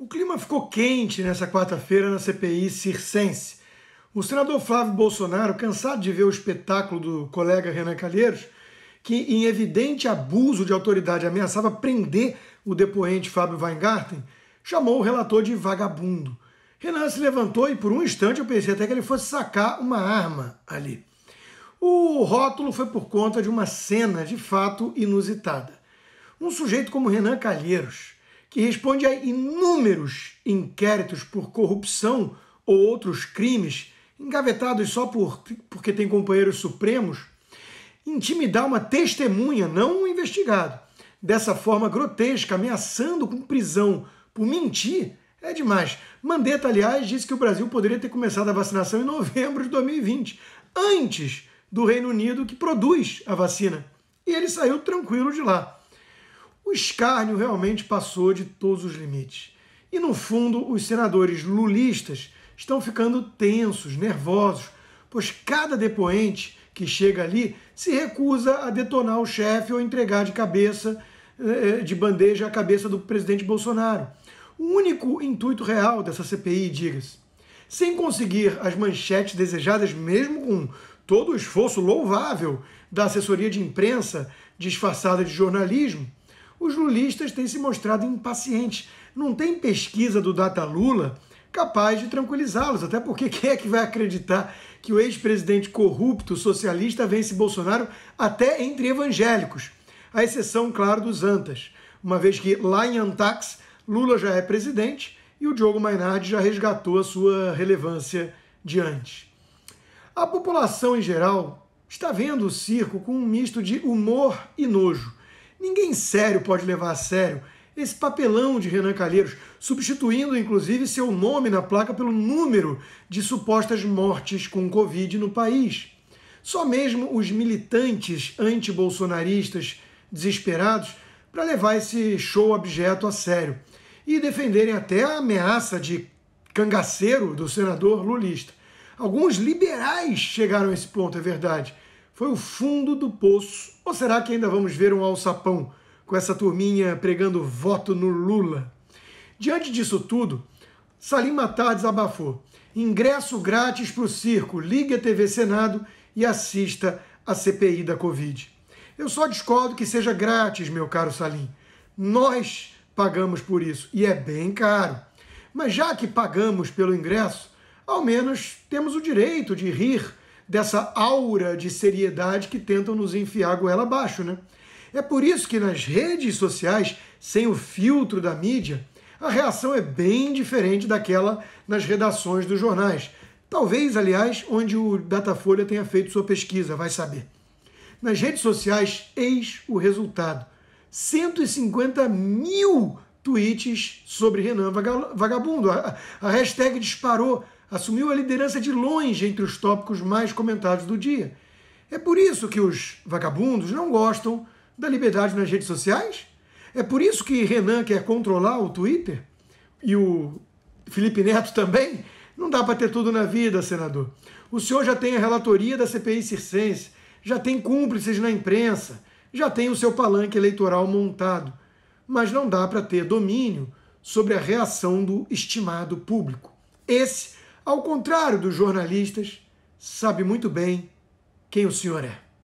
O clima ficou quente nessa quarta-feira na CPI circense. O senador Flávio Bolsonaro, cansado de ver o espetáculo do colega Renan Calheiros, que em evidente abuso de autoridade ameaçava prender o depoente Fábio Weingarten, chamou o relator de vagabundo. Renan se levantou e por um instante eu pensei até que ele fosse sacar uma arma ali. O rótulo foi por conta de uma cena de fato inusitada. Um sujeito como Renan Calheiros, que responde a inúmeros inquéritos por corrupção ou outros crimes, engavetados só por, porque tem companheiros supremos, intimidar uma testemunha, não um investigado, dessa forma grotesca, ameaçando com prisão por mentir, é demais. Mandetta, aliás, disse que o Brasil poderia ter começado a vacinação em novembro de 2020, antes do Reino Unido que produz a vacina. E ele saiu tranquilo de lá o escárnio realmente passou de todos os limites. E no fundo, os senadores lulistas estão ficando tensos, nervosos, pois cada depoente que chega ali se recusa a detonar o chefe ou entregar de cabeça, eh, de bandeja, a cabeça do presidente Bolsonaro. O único intuito real dessa CPI, diga-se, sem conseguir as manchetes desejadas, mesmo com todo o esforço louvável da assessoria de imprensa disfarçada de jornalismo, os lulistas têm se mostrado impacientes. Não tem pesquisa do Data Lula capaz de tranquilizá-los, até porque quem é que vai acreditar que o ex-presidente corrupto socialista vence Bolsonaro até entre evangélicos? A exceção, claro, dos Antas, uma vez que lá em Antax Lula já é presidente e o Diogo Mainardi já resgatou a sua relevância de antes. A população em geral está vendo o circo com um misto de humor e nojo Ninguém sério pode levar a sério esse papelão de Renan Calheiros, substituindo inclusive seu nome na placa pelo número de supostas mortes com Covid no país. Só mesmo os militantes antibolsonaristas desesperados para levar esse show abjeto a sério e defenderem até a ameaça de cangaceiro do senador lulista. Alguns liberais chegaram a esse ponto, é verdade foi o fundo do poço. Ou será que ainda vamos ver um alçapão com essa turminha pregando voto no Lula? Diante disso tudo, Salim Matar desabafou. Ingresso grátis para o circo. Ligue a TV Senado e assista a CPI da Covid. Eu só discordo que seja grátis, meu caro Salim. Nós pagamos por isso e é bem caro. Mas já que pagamos pelo ingresso, ao menos temos o direito de rir dessa aura de seriedade que tentam nos enfiar goela abaixo, né? É por isso que nas redes sociais, sem o filtro da mídia, a reação é bem diferente daquela nas redações dos jornais. Talvez, aliás, onde o Datafolha tenha feito sua pesquisa, vai saber. Nas redes sociais, eis o resultado: 150 mil tweets sobre Renan Vagabundo. a hashtag disparou assumiu a liderança de longe entre os tópicos mais comentados do dia. É por isso que os vagabundos não gostam da liberdade nas redes sociais? É por isso que Renan quer controlar o Twitter? E o Felipe Neto também? Não dá para ter tudo na vida, senador. O senhor já tem a relatoria da CPI circense, já tem cúmplices na imprensa, já tem o seu palanque eleitoral montado. Mas não dá para ter domínio sobre a reação do estimado público. Esse ao contrário dos jornalistas, sabe muito bem quem o senhor é.